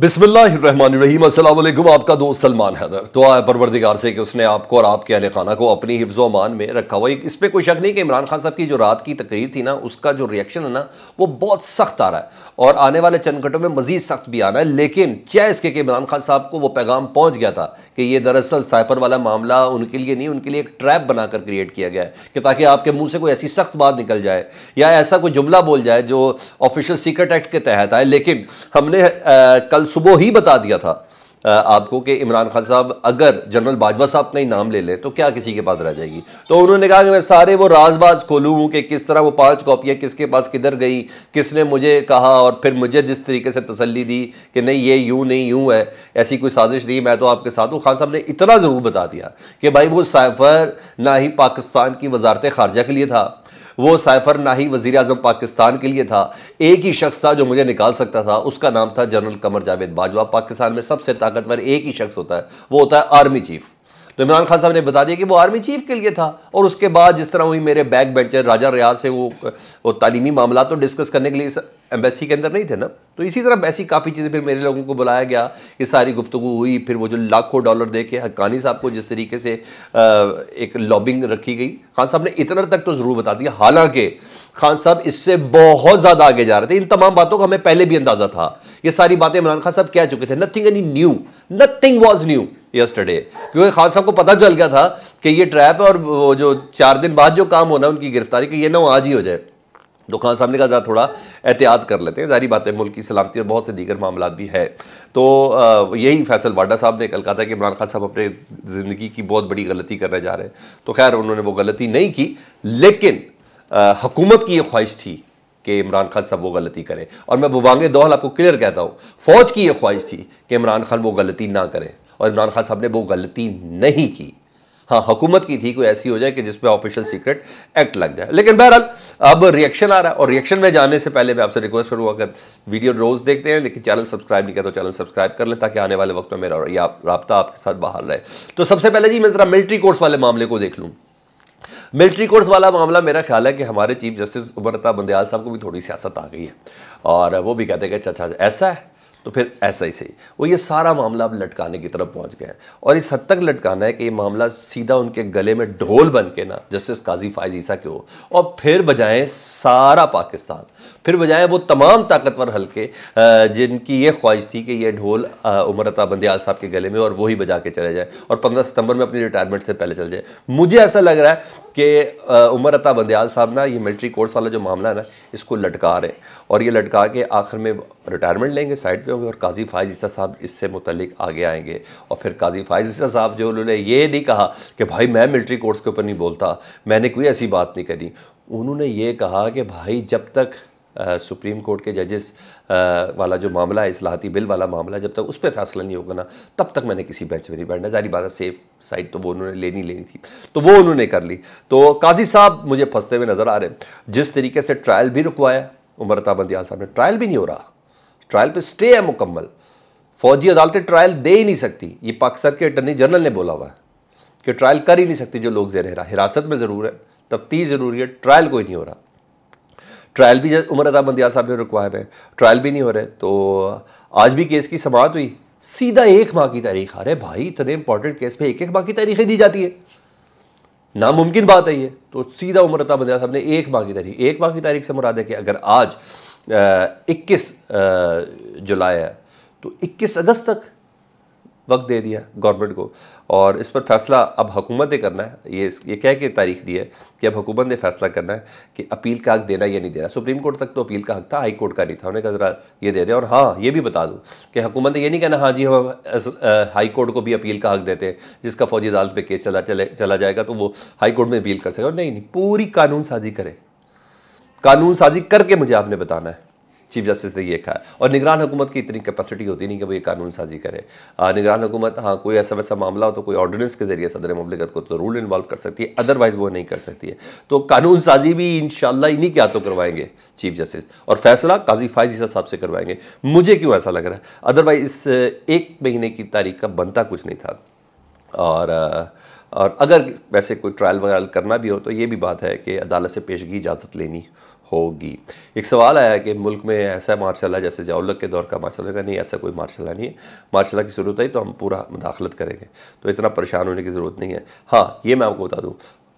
बिसमीम अल्लाम आपका दोस्त सलमान हैदर तो आया परवरदिगार से कि उसने आपको और आपके अहल खाना को अपनी हिफ्ज़ो मान में रखा हुआ इस पर कोई शक नहीं कि इमरान खान साहब की जो रात की तकरीर थी ना उसका जो रिएक्शन है ना वो बहुत सख्त आ रहा है और आने वाले चंद घंटों में मजीद सख्त भी आना है लेकिन क्या इसके कि इमरान खान साहब को वो पैगाम पहुँच गया था कि ये दरअसल साइफर वाला मामला उनके लिए नहीं उनके लिए एक ट्रैप बनाकर क्रिएट किया गया है कि ताकि आपके मुँह से कोई ऐसी सख्त बात निकल जाए या ऐसा कोई जुमला बोल जाए जो ऑफिशियल सीक्रेट एक्ट के तहत आए लेकिन हमने कल सुबह ही बता दिया था आपको कि इमरान खान साहब अगर जनरल बाजवा साहब का ही नाम ले लें तो क्या किसी के पास रह जाएगी तो उन्होंने कहा कि मैं सारे वो राजबाज खोलूँ कि किस तरह वो पांच कॉपियाँ किसके पास किधर गई किसने मुझे कहा और फिर मुझे जिस तरीके से तसल्ली दी कि नहीं ये यूं नहीं यूं है ऐसी कोई साजिश नहीं मैं तो आपके साथ हूँ खान साहब ने इतना ज़रूर बता दिया कि भाई वो साइफर ना ही पाकिस्तान की वजारत खारजा के लिए था वो साइफर ना ही वजीर अजम पाकिस्तान के लिए था एक ही शख्स था जो मुझे निकाल सकता था उसका नाम था जनरल कमर जावेद बाजवा पाकिस्तान में सबसे ताकतवर एक ही शख्स होता है वो होता है आर्मी चीफ तो इमरान खान साहब ने बता दिया कि वो आर्मी चीफ के लिए था और उसके बाद जिस तरह हुई मेरे बैक बेंचर राजा रियाज से वो वो तालीमी मामला तो डिस्कस करने के लिए एम्बेसी के अंदर नहीं थे ना तो इसी तरह ऐसी काफ़ी चीज़ें फिर मेरे लोगों को बुलाया गया कि सारी गुफ्तु हुई फिर वो जो लाखों डॉलर दे के हक्कानी साहब को जिस तरीके से एक लॉबिंग रखी गई खान साहब ने इतना तक तो ज़रूर बता दिया हालांकि खान साहब इससे बहुत ज़्यादा आगे जा रहे थे इन तमाम बातों का हमें पहले भी अंदाज़ा था ये सारी बातें इमरान खान साहब कह चुके थे nothing any new nothing was new yesterday क्योंकि खान साहब को पता चल गया था कि ये ट्रैप है और वो जो चार दिन बाद जो काम होना है उनकी गिरफ्तारी का ये ना आज ही हो जाए तो खान साहब ने कहा ज़रा थोड़ा एहतियात कर लेते हैं जारी बात है मुल्क की सलामती और बहुत से दीगर मामला भी है तो यही फैसल वाडा साहब ने कल कहा था कि इमरान खान साहब अपने ज़िंदगी की बहुत बड़ी गलती करने जा रहे हैं तो खैर उन्होंने वो गलती नहीं की लेकिन हकूमत की ये ख्वाहिश थी कि इमरान खान साहब वो गलती करें और मैं बुबांगे दोहल आपको क्लियर कहता हूँ फौज की ये ख्वाहिश थी कि इमरान खान वो गलती ना करें और इमरान खान साहब ने वो गलती नहीं की हाँ हुकूमत की थी कोई ऐसी हो जाए कि जिसमें ऑफिशियल सीक्रेट एक्ट लग जाए लेकिन बहरहाल अब रिएक्शन आ रहा है और रिएक्शन में जाने से पहले मैं आपसे रिक्वेस्ट करूँगा अगर वीडियो रोज़ देखते हैं लेकिन चैनल सब्सक्राइब नहीं किया तो चैनल सब्सक्राइब कर लें ताकि आने वाले वक्त में मेरा रबता आपके साथ बाहर रहे तो सबसे पहले जी मैं ज़रा मिलिट्री कोर्स वाले मामले को देख लूँ मिलिट्री कोर्स वाला मामला मेरा ख्याल है कि हमारे चीफ जस्टिस उमरता बंदयाल साहब को भी थोड़ी सियासत आ गई है और वो भी कहते हैं कि अच्छा अच्छा ऐसा है तो फिर ऐसा ही सही वो ये सारा मामला अब लटकाने की तरफ पहुंच गए है और इस हद तक लटकाना है कि ये मामला सीधा उनके गले में ढोल बन के ना जस्टिस काजी फायज ईसा के हो और फिर बजाएं सारा पाकिस्तान फिर बजाएं वो तमाम ताकतवर हल्के जिनकी ये ख्वाहिश थी कि ये ढोल उमर अता बंदियाल साहब के गले में और वही बजा के चले जाए और पंद्रह सितंबर में अपनी रिटायरमेंट से पहले चले जाए मुझे ऐसा लग रहा है कि उमर अता बंदयाल साहब ना ये मिलिट्री कोर्स वाला जो मामला है ना इसको लटका रहे और ये लटका के आखिर में रिटायरमेंट लेंगे साइड पे होंगे और काजी फायज ईसा साहब इससे मुतलिक आगे आएंगे और फिर काजी फायज ईसा साहब जो उन्होंने ये नहीं कहा कि भाई मैं मिलिट्री कोर्स के ऊपर नहीं बोलता मैंने कोई ऐसी बात नहीं करी उन्होंने ये कहा कि भाई जब तक सुप्रीम कोर्ट के जजेस वाला जो मामला है असलाहती बिल वाला मामला जब तक उस पर फैसला नहीं होगा ना तब तक मैंने किसी बैच में नहीं बैठना जारी बात सेफ साइड तो वो उन्होंने लेनी लेनी थी तो वो उन्होंने कर ली तो काजी साहब मुझे फंसते हुए नज़र आ रहे हैं जिस तरीके से ट्रायल भी रुकवाया उमर ताबंदियाल साहब ने ट्रायल भी नहीं हो रहा ट्रायल पर स्टे है मुकम्मल फौजी अदालतें ट्रायल दे ही नहीं सकती ये पाकिस्तान के अटर्नी जनरल ने बोला हुआ है कि ट्रायल कर ही नहीं सकती जो लोग जेर हिरासत में ज़रूर है तफ्तीश ज़रूरी है ट्रायल कोई नहीं हो रहा ट्रायल भी उमर अदा बंदियार साहब ने रुकवाए हुए ट्रायल भी नहीं हो रहे तो आज भी केस की समाप्त हुई सीधा एक माह की तारीख अरे भाई इतने इंपॉर्टेंट केस में एक एक माह की तारीखें दी जाती है नामुमकिन बात है ये तो सीधा उमर अता बंदियार साहब ने एक माह की तारीख एक माह की तारीख से मुरादे कि अगर आज इक्कीस जुलाई है तो इक्कीस अगस्त तक वक्त दे दिया गवर्नमेंट को और इस पर फैसला अब हुकूमत ने करना है ये ये कह के तारीख दी है कि अब हुकूमत ने फैसला करना है कि अपील का हक देना या नहीं देना सुप्रीम कोर्ट तक तो अपील का हक था हाई कोर्ट का नहीं था उन्हें कहा ज़रा ये दे दें और हाँ ये भी बता दूँ कि हुकूमत ने यह नहीं कहना हाँ जी हम हाई कोर्ट को भी अपील का हक देते हैं जिसका फौजी अदालत पर केस चला चले चला जाएगा तो वो हाई कोर्ट में अपील कर सकेगा नहीं नहीं पूरी कानून साजी करें कानून साजी करके मुझे आपने बताना है चीफ जस्टिस ने ये कहा और निगरान हुकूमत की इतनी कैपेसिटी होती नहीं कि वो ये कानून साजी करे निगरान हुकूमत हाँ कोई ऐसा वैसा मामला हो तो कोई ऑर्डिनेंस के जरिए सदर ममलिकत को तो रूल इन्वॉल्व कर सकती है अदरवाइज़ वो नहीं कर सकती है तो कानून साजी भी इन इन्हीं के हाथों करवाएंगे चीफ जस्टिस और फैसला काजी फायजीसा साहब से करवाएंगे मुझे क्यों ऐसा लग रहा है अदरवाइज इस एक महीने की तारीख का बनता कुछ नहीं था और और अगर वैसे कोई ट्रायल वगैरह करना भी हो तो ये भी बात है कि अदालत से पेशगी इजाज़त लेनी होगी एक सवाल आया कि मुल्क में ऐसा माशा जैसे जाउलक के दौर का माशा का नहीं ऐसा कोई माशा नहीं है माशा की ज़रूरत तो आई तो हम पूरा मुदाखलत करेंगे तो इतना परेशान होने की ज़रूरत नहीं है हाँ ये मैं आपको बता दूँ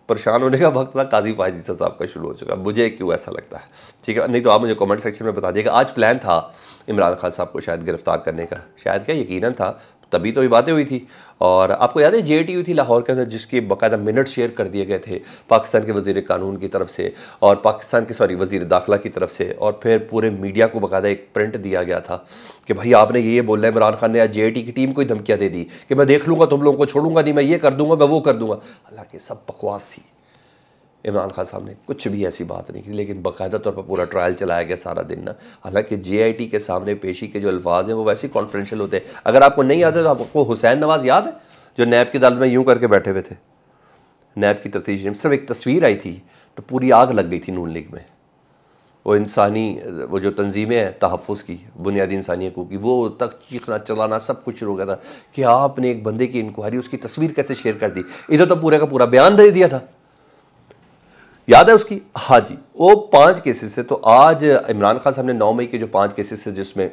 परेशान होने का वक्त ना काजी फायदी साहब का शुरू हो चुका मुझे क्यों ऐसा लगता है ठीक है नहीं तो आप मुझे कमेंट सेक्शन में बता दिएगा आज प्लान था इमरान खान साहब को शायद गिरफ्तार करने का शायद क्या यकीनन था तभी तो ये बातें हुई थी और आपको याद है जे हुई थी लाहौर के अंदर जिसके बाकायदा मिनट शेयर कर दिए गए थे पाकिस्तान के वजीर कानून की तरफ से और पाकिस्तान के सॉरी वजीर दाखिला की तरफ से और फिर पूरे मीडिया को बाकायदा एक प्रिंट दिया गया था कि भाई आपने ये ये बोला इमरान खान ने आज जे की टीम को ही धमकियाँ दे दी कि मैं देख लूँगा तुम लोगों को छोड़ूंगा नहीं मैं ये कर दूंगा मैं वो कर दूंगा हालांकि सब बकवास थी इमरान खान साहब ने कुछ भी ऐसी बात नहीं की लेकिन बाकायदा तौर पर पूरा ट्रायल चलाया गया सारा दिन ना हालांकि जे के सामने पेशी के जो अल्फाज हैं वो वैसे ही कॉन्फिडेंशियल होते हैं अगर आपको नहीं याद है तो आपको हुसैन नवाज़ याद है जो नैब की अदालत में यूँ करके बैठे हुए थे नैब की तफ्तीश में सिर्फ एक तस्वीर आई थी तो पूरी आग लग गई थी नून लीग में वो इंसानी वो जो तंजीमें हैं तहफ़ की बुनियादी इंसानी हकूक़ की वो तक चीखना चलाना सब कुछ शुरू हो गया था कि आपने एक बंदे की इंक्वायरी उसकी तस्वीर कैसे शेयर कर दी इधर तो पूरे का पूरा बयान दे दिया था याद है उसकी हाँ जी वो पांच केसेस से तो आज इमरान खान साहब ने नौ मई के जो पांच केसेस थे जिसमें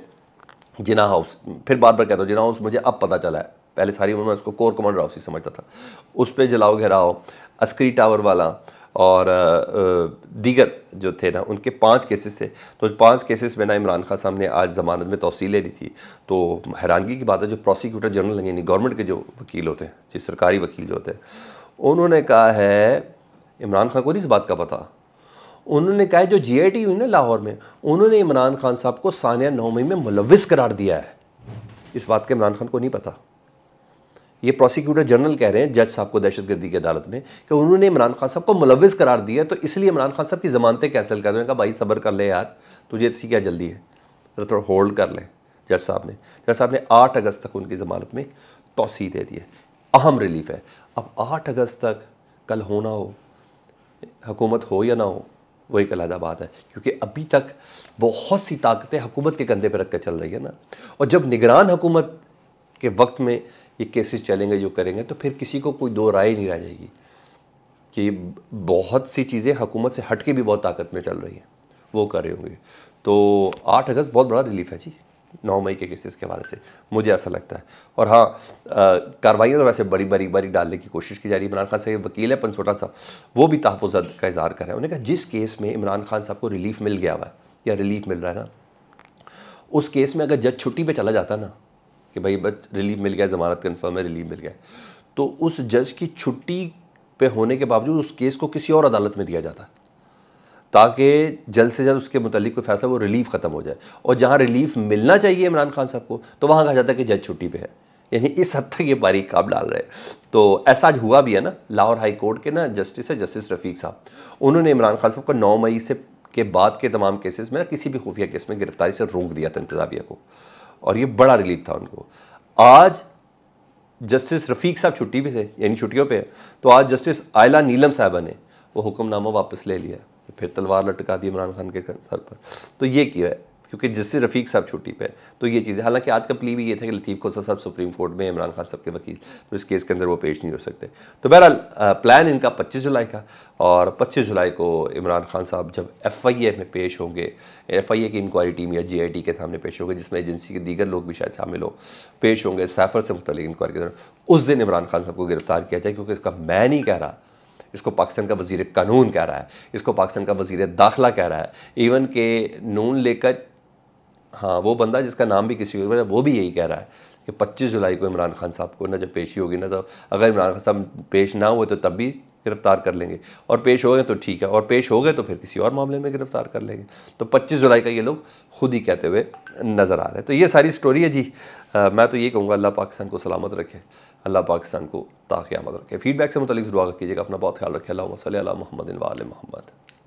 जिना हाउस फिर बार बार कहता हूँ जिना हाउस मुझे अब पता चला है पहले सारी उम्र में उसको कोर कमांडर हाउस ही समझता था उस पर जलाओ घेराओ अस्करी टावर वाला और दीगर जो थे ना उनके पांच केसेस थे तो पांच केसेस में ना इमरान खान साहब ने आज ज़मानत में तोसी ले दी थी तो हैरानगी की बात है जो प्रोसिक्यूटर जनरल यानी गवर्नमेंट के जो वकील होते हैं जी सरकारी वकील जो होते हैं उन्होंने कहा है इमरान खान को नहीं इस बात का पता उन्होंने कहा जो जी आई टी हुई ना लाहौर में उन्होंने इमरान खान साहब को सानिया नौमी में मुलविस करार दिया है इस बात का इमरान खान को नहीं पता ये प्रोसिक्यूटर जनरल कह रहे हैं जज साहब को दहशत गर्दी की अदालत में कि उन्होंने इमरान खान साहब को मुलविस करार दिया तो इसलिए इमरान खान साहब की ज़मानतें कैंसिल कर रहे हैं कहा भाई सब्र कर ले यार तुझे इसी क्या जल्दी है तो थोड़ा होल्ड कर लें जज साहब ने जज साहब ने आठ अगस्त तक उनकी ज़मानत में तोसी दे दी है अहम रिलीफ है अब आठ अगस्त तक कल होना हो हुकूमत हो या ना हो वो एक अलहदा बात है क्योंकि अभी तक बहुत सी ताकतें हुकूमत के कंधे पर रख कर चल रही है ना और जब निगरान हुकूमत के वक्त में ये केसेस चलेंगे जो करेंगे तो फिर किसी को कोई दो राय नहीं रह जाएगी कि बहुत सी चीज़ें हुकूमत से हट के भी बहुत ताकत में चल रही हैं वो कर रहे होंगे तो आठ अगस्त बहुत बड़ा रिलीफ है जी नौ मई के केसेस के हवाले से मुझे ऐसा लगता है और हाँ कार्रवाई तो वैसे बड़ी बड़ी बारी डालने की कोशिश की जा रही है इमरान खान साहब वकील है पंसोटा साहब वो भी तहफ़ात का इजहार कर रहे हैं उन्हें कहा जिस केस में इमरान खान साहब को रिलीफ मिल गया हुआ है या रिलीफ मिल रहा है ना उस केस में अगर जज छुट्टी पर चला जाता ना कि भाई बस रिलीफ मिल गया जमानत कन्फर्म है रिलीफ मिल गया तो उस जज की छुट्टी पे होने के बावजूद उस केस को किसी और अदालत में दिया जाता है ताकि जल्द से जल्द उसके मुतलिक कोई फैसला वो रिलीफ ख़त्म हो जाए और जहाँ रिलीफ मिलना चाहिए इमरान खान साहब को तो वहाँ कहा जाता है कि जज छुट्टी पे है यानी इस हद तक ये बारीक काम डाल रहे हैं तो ऐसा आज हुआ भी है ना लाहौर हाई कोर्ट के ना जस्टिस है जस्टिस रफ़ीक साहब उन्होंने इमरान खान साहब को नौ मई से के बाद के तमाम केसेस में ना किसी भी खुफिया केस में गिरफ्तारी से रोक दिया था इंतजामिया को और ये बड़ा रिलीफ था उनको आज जस्टिस रफ़ीक साहब छुट्टी पे थे यानी छुट्टियों पर तो आज जस्टिस आयला नीलम साहबा ने वो हुक्मनामा वापस ले लिया फिर तलवार लटका दी इमरान खान के सर पर तो ये क्यों है क्योंकि जिससे रफ़ीक साहब छुट्टी पे तो ये चीज़ हालांकि आज का प्ली भी ये था कि लतीफ़ खोसा साहब सुप्रीम कोर्ट में इमरान खान साहब के वकील तो इस केस के अंदर वो पेश नहीं हो सकते तो बहरहाल प्लान इनका 25 जुलाई का और 25 जुलाई को इमरान खान साहब जब एफ आई ए में पेश होंगे एफ आई ए की इंक्वायरी टीम या जी आई टी के सामने पेश होंगे जिसमें एजेंसी के दीगर लोग भी शायद शामिल हों पेश होंगे सैफर से मुतलिक इंक्वायरी के दौरान उस दिन इमरान खान साहब को गिरफ्तार किया जाए क्योंकि इसका मैं नहीं कह रहा इसको पाकिस्तान का वजीर कानून कह रहा है इसको पाकिस्तान का वजीर दाखला कह रहा है इवन के नून लेकर हाँ वो बंदा जिसका नाम भी किसी और वो भी यही कह रहा है कि 25 जुलाई को इमरान खान साहब को ना जब पेशी होगी ना तो अगर इमरान खान साहब पेश ना हुए तो तब भी गिरफ्तार कर लेंगे और पेश हो गए तो ठीक है और पेश हो गए तो फिर किसी और मामले में गिरफ्तार कर लेंगे तो 25 जुलाई का ये लोग खुद ही कहते हुए नज़र आ रहे हैं तो ये सारी स्टोरी है जी आ, मैं तो ये कहूँगा अल्लाह पाकिस्तान को सलामत रखे अल्लाह पाकिस्तान को ताक़ियामत रखे फीडबैक से मुतलिक दुआ कीजिएगा अपना बहुत ख्याल रखे अल्लाह सल मोहम्मद वाल मोहम्मद